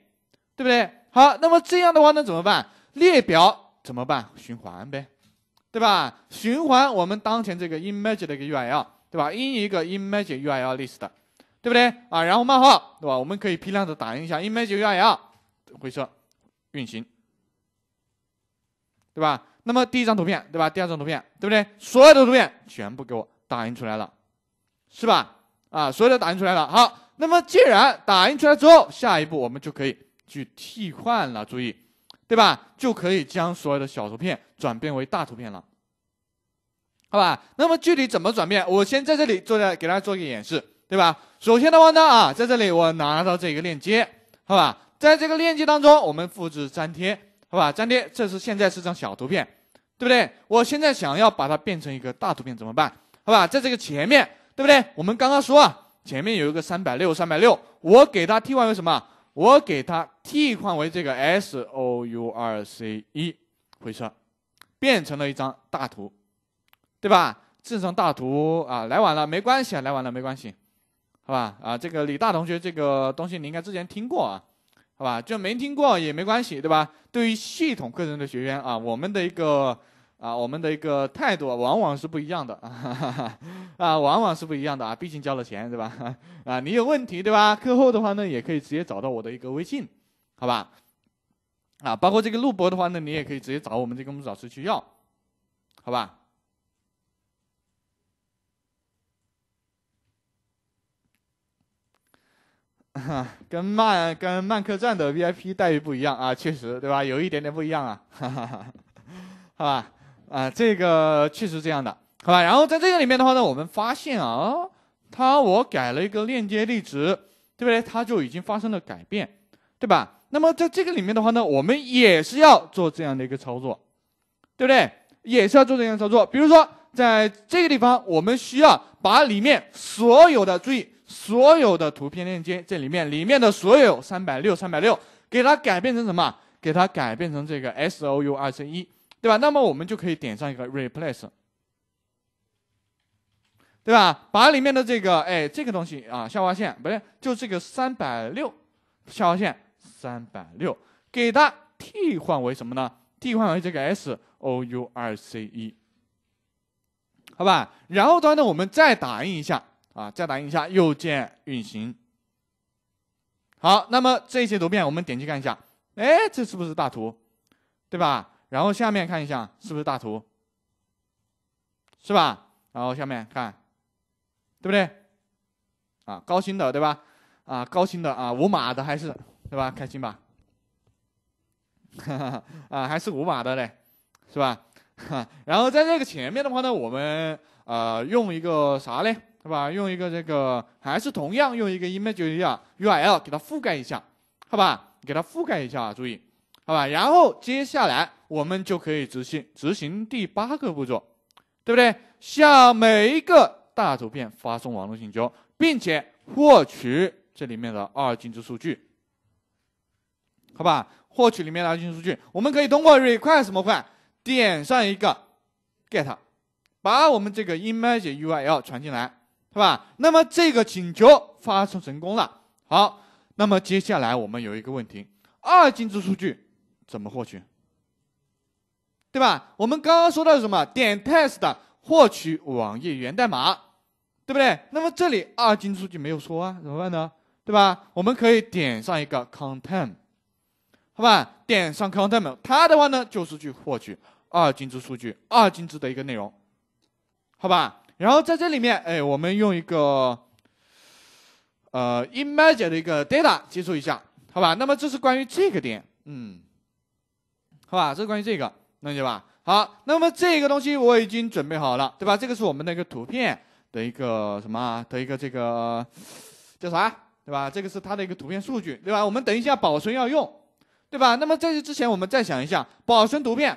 对不对？好，那么这样的话呢，怎么办？列表怎么办？循环呗，对吧？循环我们当前这个 image 的一个 URL，对吧？i n 一个 image URL list，对不对啊？然后冒号对吧？我们可以批量的打印一下 image URL。回车，运行，对吧？那么第一张图片，对吧？第二张图片，对不对？所有的图片全部给我打印出来了，是吧？啊，所有的打印出来了。好，那么既然打印出来之后，下一步我们就可以去替换了，注意，对吧？就可以将所有的小图片转变为大图片了，好吧？那么具体怎么转变，我先在这里做下给大家做一个演示，对吧？首先的话呢，啊，在这里我拿到这个链接，好吧？在这个链接当中，我们复制粘贴，好吧？粘贴，这是现在是张小图片，对不对？我现在想要把它变成一个大图片，怎么办？好吧，在这个前面，对不对？我们刚刚说啊，前面有一个三百六，三百六，我给它替换为什么？我给它替换为这个 S O U R C E，回车，变成了一张大图，对吧？这张大图啊，来晚了没关系啊，来晚了没关系，好吧？啊，这个李大同学，这个东西你应该之前听过啊。好吧，就没听过也没关系，对吧？对于系统课程的学员啊，我们的一个啊，我们的一个态度往往是不一样的啊，啊，往往是不一样的啊，毕竟交了钱，对吧？啊，你有问题对吧？课后的话呢，也可以直接找到我的一个微信，好吧？啊，包括这个录播的话呢，你也可以直接找我们这个穆老师去要，好吧？跟慢跟慢客栈的 VIP 待遇不一样啊，确实对吧？有一点点不一样啊，哈哈哈，好吧，啊，这个确实这样的，好吧。然后在这个里面的话呢，我们发现啊，它我改了一个链接地址，对不对？它就已经发生了改变，对吧？那么在这个里面的话呢，我们也是要做这样的一个操作，对不对？也是要做这样的操作。比如说在这个地方，我们需要把里面所有的注意。所有的图片链接，这里面里面的所有三百六三百六，给它改变成什么？给它改变成这个 s o u r c 一，对吧？那么我们就可以点上一个 replace，对吧？把里面的这个哎这个东西啊下划线，不是就这个三百六下划线三百六，给它替换为什么呢？替换为这个 s o u r c 一，好吧？然后的话呢，我们再打印一下。啊，再打印一下，右键运行。好，那么这些图片我们点击看一下，哎，这是不是大图，对吧？然后下面看一下是不是大图，是吧？然后下面看，对不对？啊，高清的对吧？啊，高清的啊，五码的还是对吧？开心吧？啊，还是五码的嘞，是吧？然后在这个前面的话呢，我们呃用一个啥嘞？是吧？用一个这个还是同样用一个 image URL 给它覆盖一下，好吧？给它覆盖一下啊！注意，好吧？然后接下来我们就可以执行执行第八个步骤，对不对？向每一个大图片发送网络请求，并且获取这里面的二进制数据，好吧？获取里面的二进制数据，我们可以通过 request 模块点上一个 get，把我们这个 image URL 传进来。是吧？那么这个请求发送成功了。好，那么接下来我们有一个问题：二进制数据怎么获取？对吧？我们刚刚说到什么？点 test 获取网页源代码，对不对？那么这里二进制数据没有说啊，怎么办呢？对吧？我们可以点上一个 content，好吧？点上 content，它的话呢就是去获取二进制数据，二进制的一个内容，好吧？然后在这里面，哎，我们用一个，呃，image 的一个 data 接触一下，好吧？那么这是关于这个点，嗯，好吧？这是关于这个，理解吧？好，那么这个东西我已经准备好了，对吧？这个是我们的一个图片的一个什么的一个这个叫啥，对吧？这个是它的一个图片数据，对吧？我们等一下保存要用，对吧？那么在这之前，我们再想一下保存图片，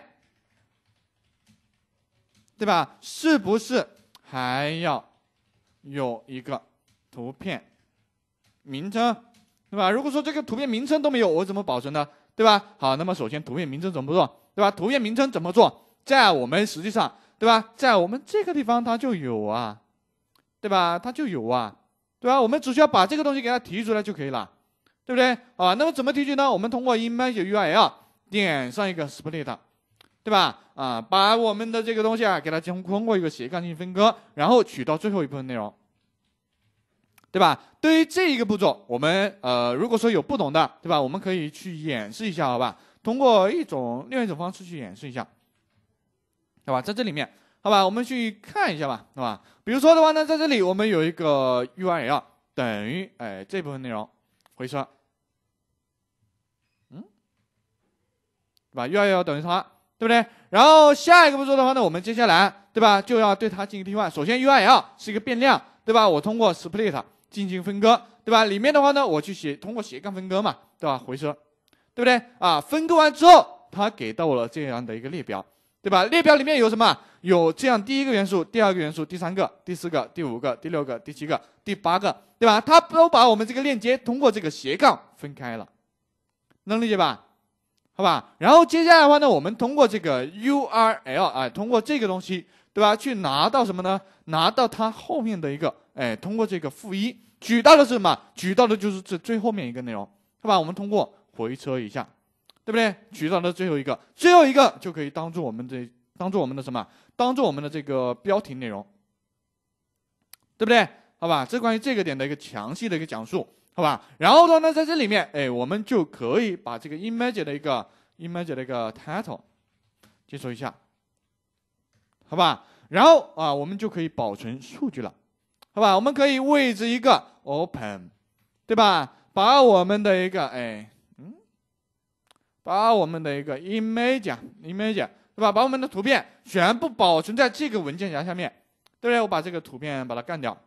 对吧？是不是？还要有一个图片名称，对吧？如果说这个图片名称都没有，我怎么保存呢？对吧？好，那么首先图片名称怎么做？对吧？图片名称怎么做？在我们实际上，对吧？在我们这个地方它就有啊，对吧？它就有啊，对吧？我们只需要把这个东西给它提出来就可以了，对不对？啊，那么怎么提取呢？我们通过 image URL 点上一个 split。对吧？啊，把我们的这个东西啊，给它经通过一个斜杠进行分割，然后取到最后一部分内容，对吧？对于这一个步骤，我们呃，如果说有不懂的，对吧？我们可以去演示一下，好吧？通过一种另外一种方式去演示一下，好吧？在这里面，好吧，我们去看一下吧，好吧？比如说的话呢，在这里我们有一个 U r L 等于哎这部分内容回车，嗯，对吧？U r L 等于么？对不对？然后下一个步骤的话呢，我们接下来对吧，就要对它进行替换。首先，URL 是一个变量，对吧？我通过 split 进行分割，对吧？里面的话呢，我去写通过斜杠分割嘛，对吧？回车，对不对？啊，分割完之后，它给到了这样的一个列表，对吧？列表里面有什么？有这样第一个元素、第二个元素、第三个、第四个、第五个、第六个、第七个、第八个，对吧？它都把我们这个链接通过这个斜杠分开了，能理解吧？好吧，然后接下来的话呢，我们通过这个 URL，哎，通过这个东西，对吧？去拿到什么呢？拿到它后面的一个，哎，通过这个负一取到的是什么？取到的就是这最后面一个内容，是吧？我们通过回车一下，对不对？取到的最后一个，最后一个就可以当做我们这当做我们的什么？当做我们的这个标题内容，对不对？好吧，这关于这个点的一个详细的一个讲述。好吧，然后的话呢？在这里面，哎，我们就可以把这个 image 的一个 image 的一个 title 接收一下，好吧？然后啊，我们就可以保存数据了，好吧？我们可以位置一个 open，对吧？把我们的一个哎，嗯，把我们的一个 image image，对吧？把我们的图片全部保存在这个文件夹下面，对不对？我把这个图片把它干掉。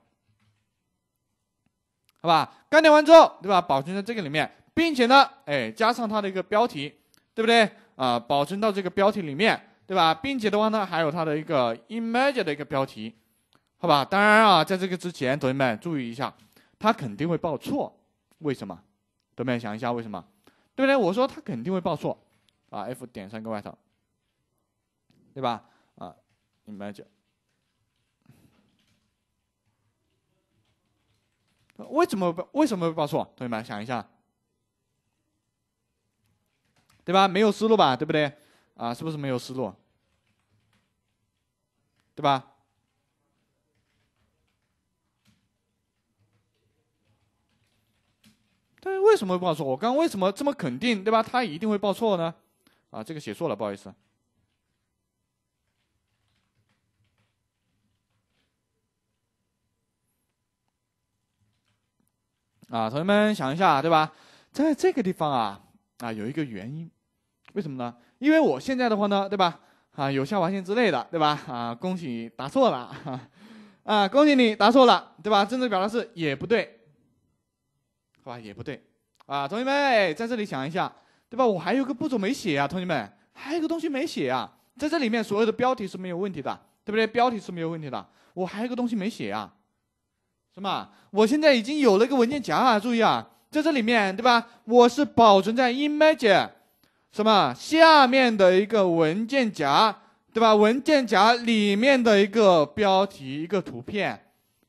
好吧，干掉完之后，对吧？保存在这个里面，并且呢，哎，加上它的一个标题，对不对？啊，保存到这个标题里面，对吧？并且的话呢，还有它的一个 image 的一个标题，好吧？当然啊，在这个之前，同学们注意一下，它肯定会报错，为什么？同学们想一下为什么？对不对？我说它肯定会报错，啊，F 点上一个外套，对吧？啊，image。为什么为什么会报错？同学们想一下，对吧？没有思路吧，对不对？啊，是不是没有思路？对吧？但是为什么会报错？我刚为什么这么肯定？对吧？他一定会报错呢？啊，这个写错了，不好意思。啊，同学们想一下，对吧？在这个地方啊，啊，有一个原因，为什么呢？因为我现在的话呢，对吧？啊，有效划线之类的，对吧？啊，恭喜答错了，啊，恭喜你答错了，对吧？政治表达式也不对，好吧，也不对。啊，同学们在这里想一下，对吧？我还有个步骤没写啊，同学们，还有个东西没写啊，在这里面所有的标题是没有问题的，对不对？标题是没有问题的，我还有个东西没写啊。什么？我现在已经有了一个文件夹啊！注意啊，在这里面，对吧？我是保存在 image 什么下面的一个文件夹，对吧？文件夹里面的一个标题，一个图片，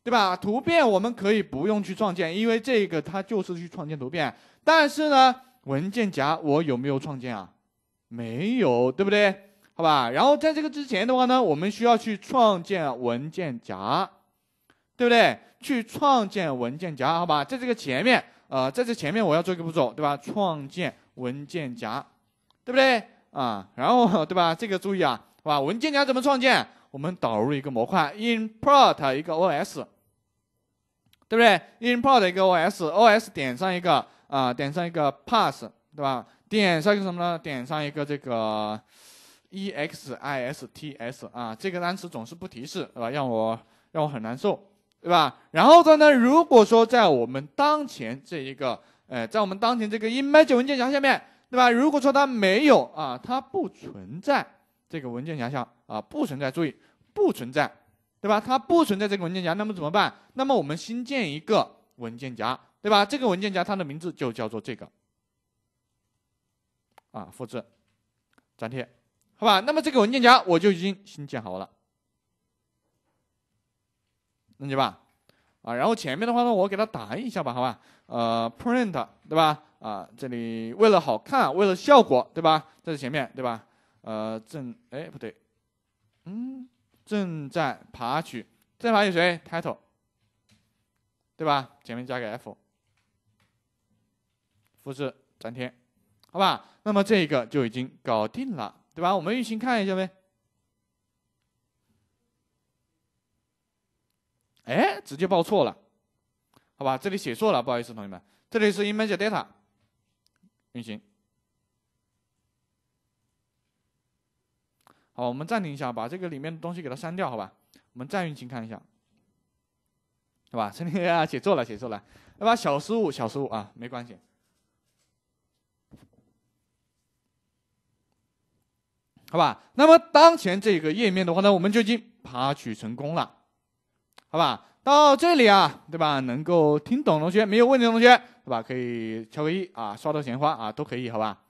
对吧？图片我们可以不用去创建，因为这个它就是去创建图片。但是呢，文件夹我有没有创建啊？没有，对不对？好吧。然后在这个之前的话呢，我们需要去创建文件夹，对不对？去创建文件夹，好吧，在这个前面，呃，在这前面我要做一个步骤，对吧？创建文件夹，对不对啊？然后，对吧？这个注意啊，是吧？文件夹怎么创建？我们导入一个模块，import 一个 os，对不对？import 一个 os，os 点上一个啊，点上一个 p a s s 对吧？点上一个什么呢？点上一个这个 e x i s t s 啊，这个单词总是不提示，是吧？让我让我很难受。对吧？然后呢？如果说在我们当前这一个，呃，在我们当前这个 image 文件夹下面，对吧？如果说它没有啊，它不存在这个文件夹下啊，不存在，注意不存在，对吧？它不存在这个文件夹，那么怎么办？那么我们新建一个文件夹，对吧？这个文件夹它的名字就叫做这个，啊，复制，粘贴，好吧？那么这个文件夹我就已经新建好了。理解吧，啊，然后前面的话呢，我给它打印一下吧，好吧，呃，print，对吧？啊，这里为了好看，为了效果，对吧？这是前面对吧？呃，正，哎，不对，嗯，正在爬取，正在爬取谁？Title，对吧？前面加个 F，复制粘贴，好吧？那么这一个就已经搞定了，对吧？我们运行看一下呗。哎，直接报错了，好吧，这里写错了，不好意思，同学们，这里是 image data，运行。好，我们暂停一下，把这个里面的东西给它删掉，好吧？我们再运行看一下，对吧？里啊，写错了，写错了，对吧？小失误，小失误啊，没关系。好吧，那么当前这个页面的话呢，我们就已经爬取成功了。好吧，到这里啊，对吧？能够听懂同学没有问题的同学，对吧？可以敲个一啊，刷到钱花啊，都可以，好吧？